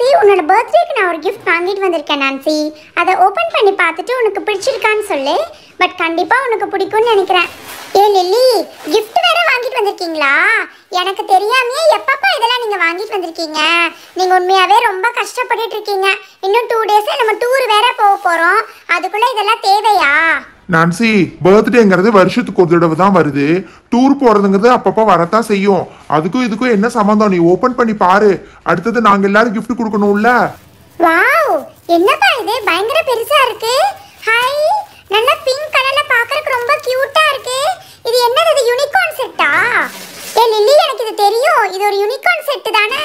Nancy உன்னோட பர்த்டேக்கு நான் ஒரு கிஃப்ட் வாங்கிட்டு வந்திருக்கேன் நான்சி அதை ஓப்பன் பண்ணி பார்த்துட்டு உனக்கு பிடிச்சிருக்கான்னு சொல்லு பட் கண்டிப்பாக உனக்கு பிடிக்கும்னு நினைக்கிறேன் ஏ லில்லி கிஃப்ட் வேற வாங்கிட்டு வந்திருக்கீங்களா எனக்கு தெரியாமையே எப்பப்பா இதெல்லாம் நீங்கள் வாங்கிட்டு வந்திருக்கீங்க நீங்கள் உண்மையாகவே ரொம்ப கஷ்டப்பட்டுட்டு இருக்கீங்க இன்னும் டூ டேஸில் நம்ம டூர் வேற போக போகிறோம் அதுக்குள்ளே இதெல்லாம் தேவையா நான்சி பர்த்டேங்கிறது வருஷத்துக்கு ஒரு தடவை தான் வருது டூர் போகிறதுங்கிறது அப்பப்போ வரத்தான் செய்யும் அதுக்கும் இதுக்கும் என்ன சம்மந்தம் நீ ஓப்பன் பண்ணி பாரு அடுத்தது நாங்க எல்லாரும் கிஃப்ட் கொடுக்கணும்ல வாவ் என்னப்பா இது பயங்கர பெருசா இருக்கு ஹாய் நல்ல பிங்க் கலர்ல பாக்குறதுக்கு ரொம்ப கியூட்டா இருக்கு இது என்னது இது யூனிகார்ன் செட்டா ஏ லில்லி எனக்கு இது தெரியும் இது ஒரு யூனிகார்ன் செட் தானே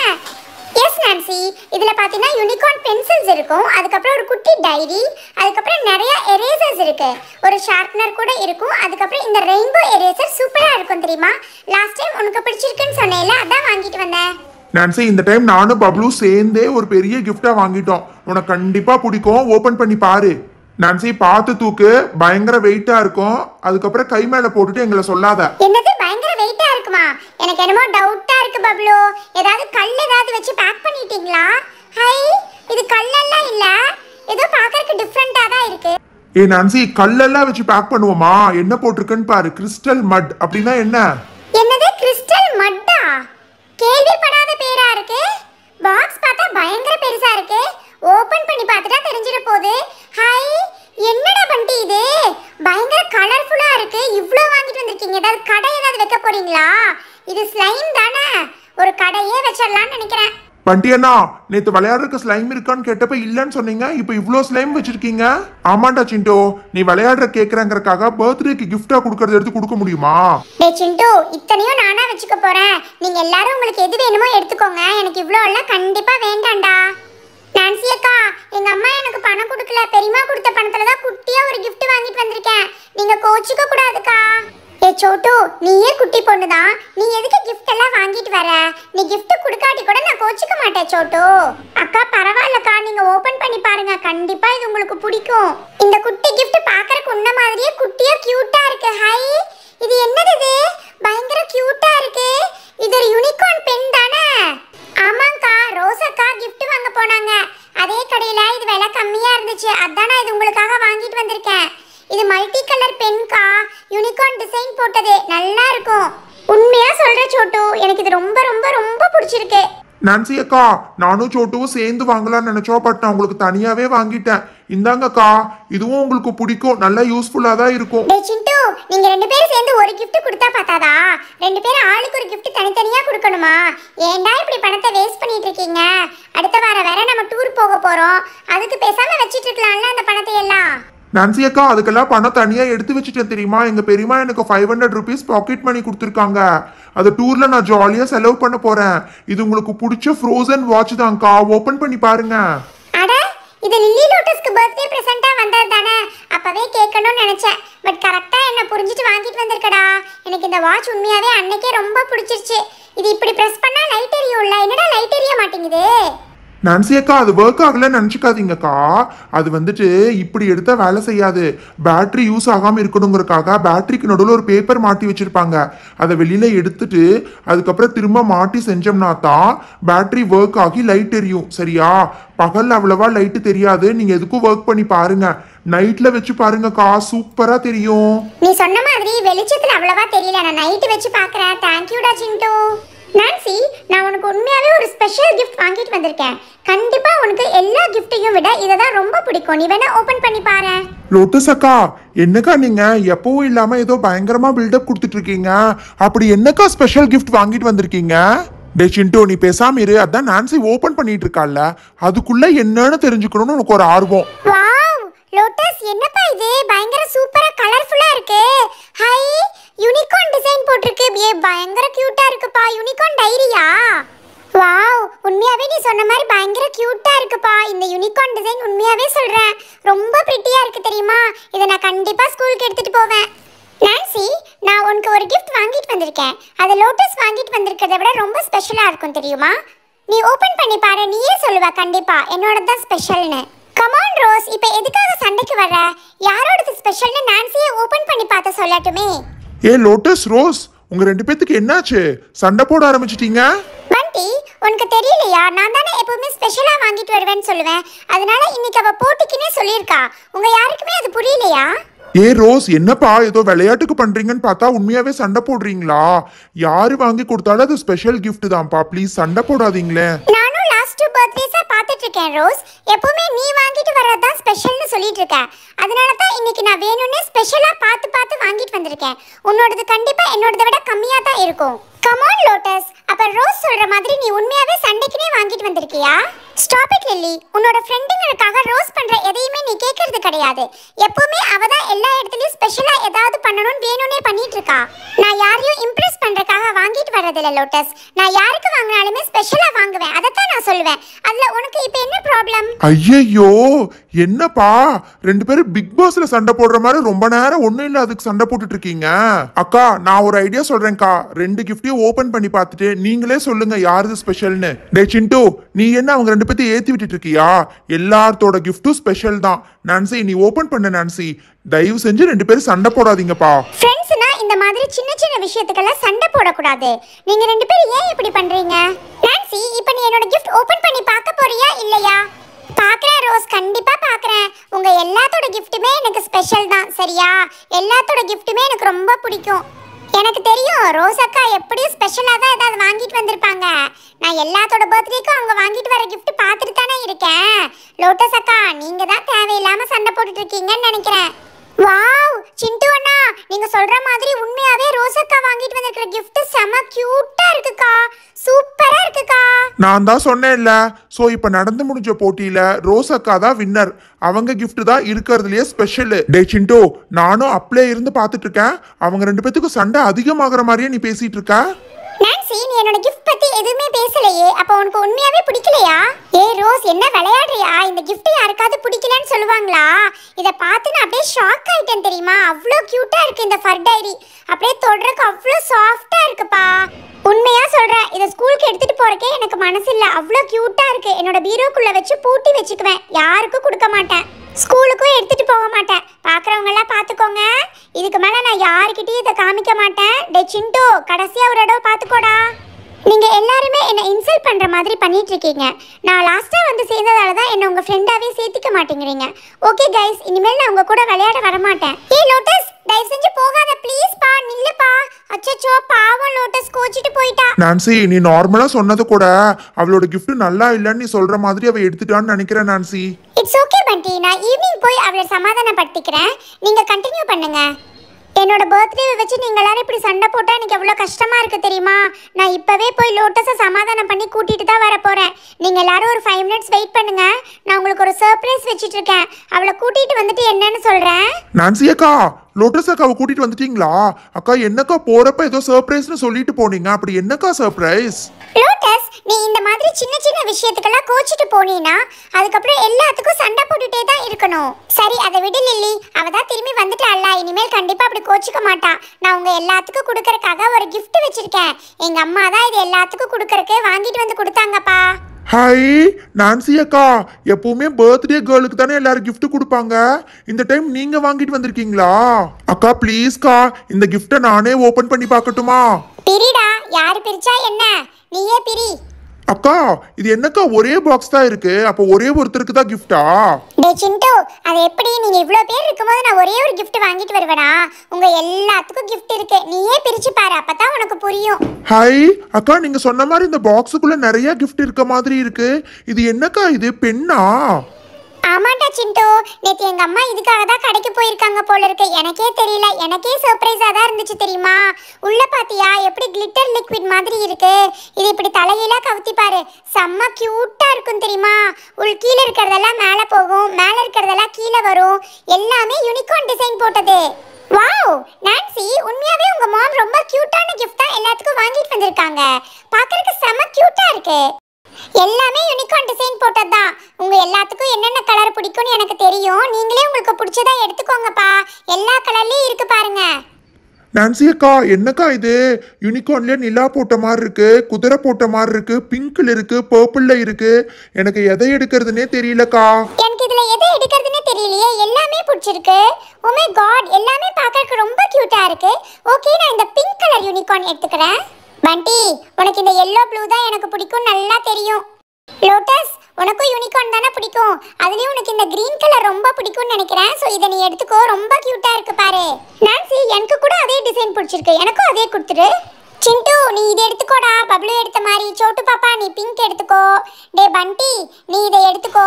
எஸ் நான்சி இதில் பார்த்தீங்கன்னா யூனிகார்ன் பென்சில்ஸ் இருக்கும் அதுக்கப்புறம் ஒரு குட்டி டைரி அதுக்கப்புறம் நிறைய எரேசர்ஸ் இருக்குது ஒரு ஷார்ப்னர் கூட இருக்கும் அதுக்கப்புறம் இந்த ரெயின்போ எரேசர் சூப்பராக இருக்கும் தெரியுமா லாஸ்ட் டைம் உனக்கு பிடிச்சிருக்குன்னு சொன்னேன்ல அதான் வாங்கிட்டு வந்தேன் நான்சி இந்த டைம் நானும் பப்ளூ சேர்ந்தே ஒரு பெரிய கிஃப்டா வாங்கிட்டோம் உனக்கு கண்டிப்பா பிடிக்கும் ஓபன் பண்ணி பாரு நான்சி பார்த்து தூக்கு பயங்கர வெயிட்டா இருக்கும் அதுக்கப்புறம் கை மேல போட்டுட்டு எங்களை சொல்லாத என்னது இருக்குமா எனக்கு என்னமோ டவுட்டா இருக்கு பப்ளோ ஏதாவது கல் ஏதாவது வச்சு பேக் பண்ணிட்டீங்களா ஹை இது கல்லெல்லாம் இல்ல ஏதோ பார்க்கறதுக்கு டிஃபரெண்டா தான் இருக்கு ஏ நான்சி கல்லெல்லாம் வச்சு பேக் பண்ணுவோமா என்ன போட்டிருக்குன்னு பாரு கிறிஸ்டல் மட் அப்படின்னா என்ன என்னது கிறிஸ்டல் மட்டா கேள்விப்படாத பேரா இருக்கு பாக்ஸ் பார்த்தா பயங்கர பெருசா இருக்கு ஓபன் பண்ணி பார்த்துட்டா தெரிஞ்சிட போகுது ஹை என்னடா பண்டி இது பயங்கர கலர்ஃபுல்லா இருக்கு இவ்ளோ வாங்கிட்டு வந்திருக்கீங்க ஏதாவது கடை ஏதாவது வைக்க போறீங்களா இது ஸ்லைம் தானே ஒரு கடையே வச்சிடலாம்னு நினைக்கிறேன் பண்டி அண்ணா நேத்து விளையாடுறதுக்கு ஸ்லைம் இருக்கான்னு கேட்டப்ப இல்லைன்னு சொன்னீங்க இப்போ இவ்வளோ ஸ்லைம் வச்சிருக்கீங்க ஆமாண்டா சிண்டோ நீ விளையாடுற கேக்குறங்கிறக்காக பர்த்டேக்கு கிஃப்டா கொடுக்கறது எடுத்து கொடுக்க முடியுமா டேய் சிண்டோ இத்தனையும் நானா வச்சுக்க போறேன் நீங்க எல்லாரும் உங்களுக்கு எது வேணுமோ எடுத்துக்கோங்க எனக்கு இவ்வளோ எல்லாம் கண்டிப்பா வேண்டாம்டா நான்சி பெரியமா கொடுத்த பணத்துல தான் குட்டியா ஒரு கிஃப்ட் வாங்கிட்டு வந்திருக்கேன் நீங்க கோச்சிக்க கூடாதுக்கா ஏ சோட்டு நீயே குட்டி பொண்ணு தான் நீ எதுக்கு கிஃப்ட் எல்லாம் வாங்கிட்டு வர நீ கிஃப்ட் கொடுக்காட்டி கூட நான் கோச்சிக்க மாட்டேன் சோட்டு அக்கா பரவாயில்லக்கா நீங்க ஓபன் பண்ணி பாருங்க கண்டிப்பா இது உங்களுக்கு பிடிக்கும் இந்த குட்டி கிஃப்ட் பாக்குறக்கு உன்ன மாதிரியே குட்டியா கியூட்டா ரொம்ப நான்சி அக்கா நானும் சோட்டுவும் சேர்ந்து வாங்கலாம்னு நினைச்சோம் பட் நான் உங்களுக்கு தனியாவே வாங்கிட்டேன் இந்தாங்கக்கா இதுவும் உங்களுக்கு பிடிக்கும் நல்லா யூஸ்ஃபுல்லா தான் இருக்கும் டேய் சிண்டு நீங்க ரெண்டு பேரும் சேர்ந்து ஒரு கிஃப்ட் கொடுத்தா பார்த்தாதா ரெண்டு பேரும் ஆளுக்கு ஒரு கிஃப்ட் தனித்தனியா கொடுக்கணுமா ஏன்டா இப்படி பணத்தை வேஸ்ட் பண்ணிட்டு இருக்கீங்க அடுத்த வாரம் வேற நம்ம டூர் போக போறோம் அதுக்கு பேசாம வச்சிட்டு இருக்கலாம்ல அந்த பணத்தை நான்சி அக்கா அதுக்கெல்லாம் பணம் தனியாக எடுத்து வச்சுட்டேன் தெரியுமா எங்கள் பெரியமா எனக்கு five hundred rupees pocket money கொடுத்துருக்காங்க அது டூரில் நான் ஜாலியாக செலவு பண்ண போகிறேன் இது உங்களுக்கு பிடிச்ச ஃப்ரோசன் வாட்ச் தான்க்கா ஓப்பன் பண்ணி பாருங்க இது லில்லி லோட்டஸ்க்கு பர்த்டே பிரசண்டா வந்தது தானே அப்பவே கேட்கணும்னு நினைச்சேன் பட் கரெக்டா என்ன புரிஞ்சிட்டு வாங்கிட்டு வந்திருக்கடா எனக்கு இந்த வாட்ச் உண்மையாவே அன்னைக்கே ரொம்ப பிடிச்சிருச்சு இது இப்படி பிரஸ் பண்ணா லைட் எரியும்ல என்னடா லைட் எரிய மாட்டேங்குது நன்சியக்கா அது ஒர்க் ஆகலன்னு நினச்சிக்காதீங்கக்கா அது வந்துட்டு இப்படி எடுத்தால் வேலை செய்யாது பேட்ரி யூஸ் ஆகாமல் இருக்கணுங்கிறக்காக பேட்ரிக்கு நடுவில் ஒரு பேப்பர் மாட்டி வச்சுருப்பாங்க அதை வெளியில் எடுத்துட்டு அதுக்கப்புறம் திரும்ப மாட்டி செஞ்சோம்னா தான் பேட்ரி ஒர்க் ஆகி லைட் தெரியும் சரியா பகல் அவ்வளவா லைட்டு தெரியாது நீங்கள் எதுக்கும் ஒர்க் பண்ணி பாருங்க நைட்ல வச்சு பாருங்கக்கா சூப்பரா தெரியும் நீ சொன்ன மாதிரி வெளிச்சத்துல அவ்வளவா தெரியல நான் நைட் வச்சு பாக்குறேன் தேங்க்யூடா சிண்டு நான்சி நான் உனக்கு உண்மையாவே ஒரு ஸ்பெஷல் கிஃப்ட் வாங்கிட்டு வந்திருக்கேன் கண்டிப்பாக உனக்கு எல்லா கிஃப்ட்டையும் விட இதை தான் ரொம்ப பிடிக்கும் நீ வேணா ஓப்பன் பண்ணி பாரு லோட்டஸ் அக்கா என்னக்கா நீங்க எப்பவும் இல்லாம ஏதோ பயங்கரமா பில்டப் கொடுத்துட்டு இருக்கீங்க அப்படி என்னக்கா ஸ்பெஷல் கிஃப்ட் வாங்கிட்டு வந்திருக்கீங்க டே சிண்டோ நீ பேசாம இரு அதான் நான்சி ஓபன் பண்ணிட்டு இருக்கால்ல அதுக்குள்ள என்னன்னு தெரிஞ்சுக்கணும்னு உனக்கு ஒரு ஆர்வம் லோட்டஸ் என்னப்பா இது பயங்கர சூப்பரா கலர்ஃபுல்லா இருக்கு ஹை யூனிகார்ன் டிசைன் போட்டிருக்கு ஏ பயங்கர கியூட்டா இருக்குப்பா யூனிகார்ன் டைரியா வாவ் உண்மையாவே நீ சொன்ன மாதிரி பயங்கர கியூட்டா இருக்குப்பா இந்த யூனிகார்ன் டிசைன் உண்மையாவே சொல்றேன் ரொம்ப பிரிட்டியா இருக்கு தெரியுமா இதை நான் கண்டிப்பா ஸ்கூலுக்கு எடுத்துட்டு போவேன் நான்சி நான் உனக்கு ஒரு கிஃப்ட் வாங்கிட்டு வந்திருக்கேன் அது லோட்டஸ் வாங்கிட்டு வந்திருக்கிறத விட ரொம்ப ஸ்பெஷலாக இருக்கும் தெரியுமா நீ ஓப்பன் பண்ணி பாரு நீயே சொல்லுவ கண்டிப்பாக என்னோட தான் ஸ்பெஷல்னு கமான் ரோஸ் இப்போ எதுக்காக சண்டைக்கு வர யாரோடது ஸ்பெஷல்னு நான்சியே ஓபன் பண்ணி பார்த்த சொல்லட்டுமே ஏ லோட்டஸ் ரோஸ் உங்க ரெண்டு பேத்துக்கு என்னாச்சு சண்டை போட ஆரம்பிச்சிட்டீங்க பண்டி உனக்கு தெரியலையா நான் தானே எப்பவுமே ஸ்பெஷலா வாங்கிட்டு வருவேன்னு சொல்லுவேன் அதனால இன்னைக்கு அவ போட்டிக்குன்னே சொல்லியிருக்கா உங்க யாருக்குமே அது புரியலையா ஏ ரோஸ் என்னப்பா ஏதோ விளையாட்டுக்கு பண்றீங்கன்னு பார்த்தா உண்மையாவே சண்டை போடுறீங்களா யாரு வாங்கி கொடுத்தாலும் அது ஸ்பெஷல் கிஃப்ட் தான்ப்பா ப்ளீஸ் சண்டை போடாதீங்களே நானும் லாஸ்ட் டூ பர்த்டேஸா பார்த்துட்டு இருக்கேன் ரோஸ் எப்பவுமே நீ வாங்கிட்டு வர்றது தான் ஸ்பெஷல்னு சொல்லிட்டு இருக்க அதனால தான் இன்னைக்கு நான் வேணும்னு ஸ்பெஷலாக பார்த்து பார்த்து வாங்கிட்டு வந்திருக்கேன் உன்னோடது கண்டிப்பாக என்னோடதை விட கம்மியாக தான் இருக்கும் கமான் லோட்டஸ் அப்போ ரோஸ் சொல்கிற மாதிரி நீ உண்மையாகவே சண்டைக்குனே வாங்கிட்டு வந்திருக்கியா ஸ்டாப் இட் லில்லி உன்னோட ஃப்ரெண்டுங்களுக்காக ரோஸ் பண்ணுற எதையுமே நீ கேட்கறது கிடையாது எப்பவுமே அவ தான் எல்லா இடத்துலையும் ஸ்பெஷலாக ஏதாவது பண்ணணும்னு வேணும்னே பண்ணிட்டு இருக்கா நான் யாரையும் இம்ப்ரெஸ் பண்ணுறக்காக வாங்கிட்டு வர்றதில்ல லோட்டஸ் நான் யாருக்கு வாங்கினாலுமே ஸ்பெஷலாக வாங்குவேன் அதைத்தான் நான் சொல்லுவேன் அதில் உனக்கு இப்போ என்ன ப்ராப்ளம் ஐயையோ என்னப்பா ரெண்டு பேரும் பிக் பாஸ்ல சண்டை போடுற மாதிரி ரொம்ப நேரம் ஒன்றும் இல்லை அதுக்கு சண்டை போட்டுட்டு இருக்கீங்க அக்கா நான் ஒரு ஐடியா சொல்றேன்க்கா ரெண்டு கிஃப்டையும் ஓப்பன் பண்ணி பார்த்துட்டு நீங்களே சொல்லுங்க யாருது ஸ்பெஷல்னு டே சிண்டு நீ என்ன அவங்க ரெண்டு ரெண்டு பேத்தையும் ஏற்றி விட்டுட்டு இருக்கியா எல்லாத்தோட கிஃப்ட்டும் ஸ்பெஷல் தான் நான்சி நீ ஓப்பன் பண்ண நான்சி தயவு செஞ்சு ரெண்டு பேரும் சண்டை போடாதீங்கப்பா ஃப்ரெண்ட்ஸ்னா இந்த மாதிரி சின்ன சின்ன விஷயத்துக்கெல்லாம் சண்டை போடக்கூடாது நீங்க ரெண்டு பேரும் ஏன் இப்படி பண்றீங்க நான்சி இப்போ நீ என்னோட கிஃப்ட் ஓபன் பண்ணி பார்க்க போறியா இல்லையா பார்க்குறேன் ரோஸ் கண்டிப்பாக பார்க்குறேன் உங்கள் எல்லாத்தோட கிஃப்ட்டுமே எனக்கு ஸ்பெஷல் தான் சரியா எல்லாத்தோட கிஃப்ட்டுமே எனக்கு ரொம்ப பிடிக்கும் எனக்கு தெரியும் ரோஸ் அக்கா எப்படியும் ஸ்பெஷலாக தான் ஏதாவது வாங்கிட்டு வந்திருப்பாங்க நான் எல்லாத்தோட பர்த்டேக்கும் அவங்க வாங்கிட்டு வர கிஃப்ட் பார்த்துட்டு தானே இருக்கேன் லோட்டஸ் அக்கா நீங்க தான் தேவையில்லாம சண்டை போட்டுட்டு இருக்கீங்கன்னு நினைக்கிறேன் வாவ் சிண்டு அண்ணா நீங்க சொல்ற மாதிரி உண்மையாவே ரோஸ் அக்கா வாங்கிட்டு வந்திருக்கிற கிஃப்ட் செம கியூட்டா இருக்குக்கா சூப்பரா இருக்குக்கா நான் தான் சொன்னேன்ல ஸோ இப்போ நடந்து முடிஞ்ச போட்டியில ரோஸ் அக்கா தான் வின்னர் அவங்க கிஃப்ட் தான் இருக்கிறதுலயே ஸ்பெஷல் டே சிண்டோ நானும் அப்ளே இருந்து பார்த்துட்டு இருக்கேன் அவங்க ரெண்டு பேத்துக்கும் சண்டை அதிகமாகற மாதிரியே நீ பேசிட்டு இருக்க நான்சி நீ என்னோட கிஃப்ட் பத்தி எதுவுமே பேசலையே அப்போ உனக்கு உண்மையாவே பிடிக்கலையா ஏ ரோஸ் என்ன விளையாடுறியா இந்த கிஃப்ட் யாருக்காவது பிடிக்கலன்னு சொல்லுவாங்களா இத பார்த்து நான் அப்படியே ஷாக் ஆயிட்டேன் தெரியுமா அவ்வளோ கியூட்டா இருக்கு இந்த ஃபர் டைரி அப்படியே தொடுறதுக்கு அவ்வளோ சாஃப்டா இருக்குப்பா உண்மையா சொல்றேன் இதை ஸ்கூலுக்கு எடுத்துட்டு போறக்கே எனக்கு மனசு இல்லை அவ்வளோ கியூட்டா இருக்கு என்னோட பீரோக்குள்ள வச்சு பூட்டி வச்சுக்குவேன் யாருக்கும் கொடுக்க மாட்டேன் ஸ்கூலுக்கும் எடுத்துகிட்டு போக மாட்டேன் பார்க்குறவங்களாம் பார்த்துக்கோங்க இதுக்கு மேலே நான் யாருக்கிட்டேயும் இதை காமிக்க மாட்டேன் டே சிண்டோ கடைசியாக ஒரு இடம் பார்த்துக்கோடா நீங்கள் எல்லாருமே என்னை இன்சல்ட் பண்ணுற மாதிரி பண்ணிகிட்ருக்கீங்க நான் லாஸ்ட்டாக வந்து சேர்ந்ததால தான் என்னை உங்கள் ஃப்ரெண்டாகவே சேர்த்துக்க மாட்டேங்கிறீங்க ஓகே கைஸ் இனிமேல் நான் உங்கள் கூட விளையாட வரமாட்டேன் ஏ லோட்டஸ் தயவு செஞ்சு போகாத ப்ளீஸ் பா நில்லுப்பா அச்சோ பாவம் லோட்டஸ் கோச்சிட்டு போயிட்டா நான்சி நீ நார்மலா சொன்னது கூட அவளோட கிஃப்ட் நல்லா இல்லன்னு நீ சொல்ற மாதிரி அவ எடுத்துட்டான்னு நினைக்கிறேன் நான்சி இட்ஸ் ஓகே பண்டி நான் ஈவினிங் போய் அவளை சமாதானப்படுத்திக்கிறேன் நீங்க கண்டினியூ பண்ணுங்க என்னோட பர்த்டேவை வச்சு நீங்கள் எல்லாரும் இப்படி சண்டை போட்டால் எனக்கு எவ்வளோ கஷ்டமாக இருக்குது தெரியுமா நான் இப்போவே போய் லோட்டஸை சமாதானம் பண்ணி கூட்டிகிட்டு தான் வர நீங்கள் எல்லாரும் ஒரு ஃபைவ் மினிட்ஸ் வெயிட் பண்ணுங்கள் நான் உங்களுக்கு ஒரு சர்ப்ரைஸ் வச்சுட்ருக்கேன் இருக்கேன் அவளை கூட்டிகிட்டு வந்துட்டு என்னன்னு சொல்கிறேன் நான்சி அக்கா லோட்டஸ் அக்காவை கூட்டிகிட்டு வந்துட்டீங்களா அக்கா என்னக்கா போறப்ப ஏதோ சர்ப்ரைஸ்னு சொல்லிட்டு போனீங்க அப்படி என்னக்கா சர்ப்ரைஸ் நீ இந்த மாதிரி சின்ன சின்ன விஷயத்துக்கெல்லாம் கோச்சிட்டு போனீன்னா அதுக்கப்புறம் எல்லாத்துக்கும் சண்டை போட்டுட்டே தான் இருக்கணும் சரி அதை விடு லில்லி அவ தான் திரும்பி வந்துட்டாள்ல இனிமேல் கண்டிப்பா அப்படி கோச்சிக்க மாட்டா நான் உங்க எல்லாத்துக்கும் கொடுக்கறக்காக ஒரு கிஃப்ட் வச்சிருக்கேன் எங்க அம்மா தான் இது எல்லாத்துக்கும் கொடுக்கறக்கு வாங்கிட்டு வந்து கொடுத்தாங்கப்பா ஹாய் நான்சி அக்கா எப்பவுமே பர்த்டே கேர்ளுக்கு தானே எல்லாரும் கிஃப்ட் கொடுப்பாங்க இந்த டைம் நீங்க வாங்கிட்டு வந்திருக்கீங்களா அக்கா ப்ளீஸ்க்கா இந்த கிஃப்ட்டை நானே ஓபன் பண்ணி பார்க்கட்டுமா பிரிடா யார் பிரிச்சா என்ன நீயே பிரி அக்கா இது என்னக்கா ஒரே பாக்ஸ் தான் இருக்கு அப்ப ஒரே ஒருத்தருக்கு தான் கிஃப்டா டே சிந்து அது எப்படி நீங்க இவ்ளோ பேர் இருக்கும்போது நான் ஒரே ஒரு கிஃப்ட் வாங்கிட்டு வருவேனா உங்க எல்லாத்துக்கும் கிஃப்ட் இருக்கு நீயே பிரிச்சு பாரு அப்பதான் உனக்கு புரியும் ஹாய் அக்கா நீங்க சொன்ன மாதிரி இந்த பாக்ஸுக்குள்ள நிறைய கிஃப்ட் இருக்க மாதிரி இருக்கு இது என்னக்கா இது பென்னா ஆமாண்டா சிண்டு நேற்று எங்கள் அம்மா இதுக்காக தான் கடைக்கு போயிருக்காங்க போல இருக்கு எனக்கே தெரியல எனக்கே சர்ப்ரைஸாக தான் இருந்துச்சு தெரியுமா உள்ள பாத்தியா எப்படி கிளிட்டர் லிக்விட் மாதிரி இருக்கு இது இப்படி தலையில கவுத்தி பாரு செம்ம க்யூட்டாக இருக்கும் தெரியுமா உள் கீழே இருக்கிறதெல்லாம் மேலே போகும் மேலே இருக்கிறதெல்லாம் கீழே வரும் எல்லாமே யூனிகார்ன் டிசைன் போட்டது வாவ் நான்சி உண்மையாவே உங்க மாம் ரொம்ப கியூட்டான கிஃப்டா எல்லாத்துக்கும் வாங்கிட்டு வந்திருக்காங்க பார்க்கறதுக்கு செம கியூட்டா இருக்கு எல்லாமே யூனிகார்ன் டிசைன் போட்டது தான் உங்க பிடிக்கும்னு எனக்கு தெரியும் நீங்களே உங்களுக்கு பிடிச்சதா எடுத்துக்கோங்கப்பா எல்லா கலர்லயும் இருக்கு பாருங்க நான்சி அக்கா என்னக்கா இது யூனிகார்ன்ல நிலா போட்ட மாதிரி இருக்கு குதிரை போட்ட மாதிரி இருக்கு பிங்க்ல இருக்கு பர்பிள்ல இருக்கு எனக்கு எதை எடுக்கிறதுனே தெரியலக்கா எனக்கு இதுல எதை எடுக்கிறதுனே தெரியலையே எல்லாமே பிடிச்சிருக்கு ஓமே காட் எல்லாமே பார்க்கறதுக்கு ரொம்ப கியூட்டா இருக்கு ஓகே நான் இந்த பிங்க் கலர் யூனிகார்ன் எடுத்துக்கிறேன் பண்டி உனக்கு இந்த எல்லோ ப்ளூ தான் எனக்கு பிடிக்கும் நல்லா தெரியும் லோட்டஸ் உனக்கும் யூனிகார்ன் தானே பிடிக்கும் அதுலயும் உனக்கு இந்த கிரீன் கலர் ரொம்ப பிடிக்கும்னு நினைக்கிறேன் ஸோ இதை நீ எடுத்துக்கோ ரொம்ப கியூட்டா இருக்கு பாரு நான்சி எனக்கு கூட அதே டிசைன் பிடிச்சிருக்கு எனக்கும் அதே கொடுத்துரு சிண்டு நீ இதை எடுத்துக்கோடா பப்ளு எடுத்த மாதிரி சோட்டு பாப்பா நீ பிங்க் எடுத்துக்கோ டே பண்டி நீ இதை எடுத்துக்கோ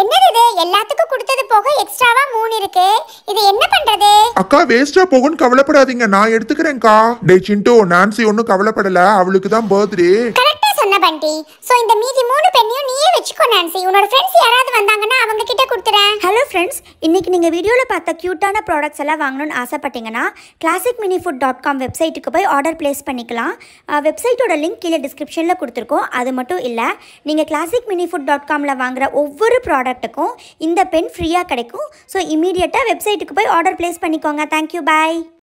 என்னது இது எல்லாத்துக்கும் கொடுத்தது போக எக்ஸ்ட்ராவா மூணு இருக்கு இது என்ன பண்றது அக்கா வேஸ்டா போகும்னு கவலைப்படாதீங்க நான் எடுத்துக்கிறேன்க்கா டே சிண்டு நான்சி ஒன்னும் கவலைப்படல அவளுக்கு தான் பர்த்டே கரெக்ட் சொன்ன பண்டி சோ இந்த மீதி மூணு பெண்ணையும் நீயே வச்சுக்கோ நான்சி உன்னோட ஃப்ரெண்ட்ஸ் யாராவது வந்தாங்கன்னா அவங்க கிட்ட கொடுத்துறேன் ஹலோ ஃப்ரெண்ட்ஸ் இன்னைக்கு நீங்கள் வீடியோவில் பார்த்த க்யூட்டான ப்ராடக்ட்ஸ் எல்லாம் வாங்கணும்னு ஆசைப்பட்டீங்கன்னா classic mini food dot com வெப்சைட்டுக்கு போய் ஆர்டர் பிளேஸ் பண்ணிக்கலாம் வெப்சைட்டோட லிங்க் கீழே டிஸ்கிரிப்ஷன்ல கொடுத்துருக்கோம் அது மட்டும் இல்லை நீங்கள் கிளாசிக் மினி ஃபுட் டாட் காம்ல வாங்குற ஒவ்வொரு ப்ராடக்ட்டுக்கும் இந்த பென் ஃப்ரீயாக கிடைக்கும் ஸோ இமீடியட்டாக வெப்சைட்டுக்கு போய் ஆர்டர் பிளேஸ் பண்ணிக்கோங்க தேங்க்யூ பாய்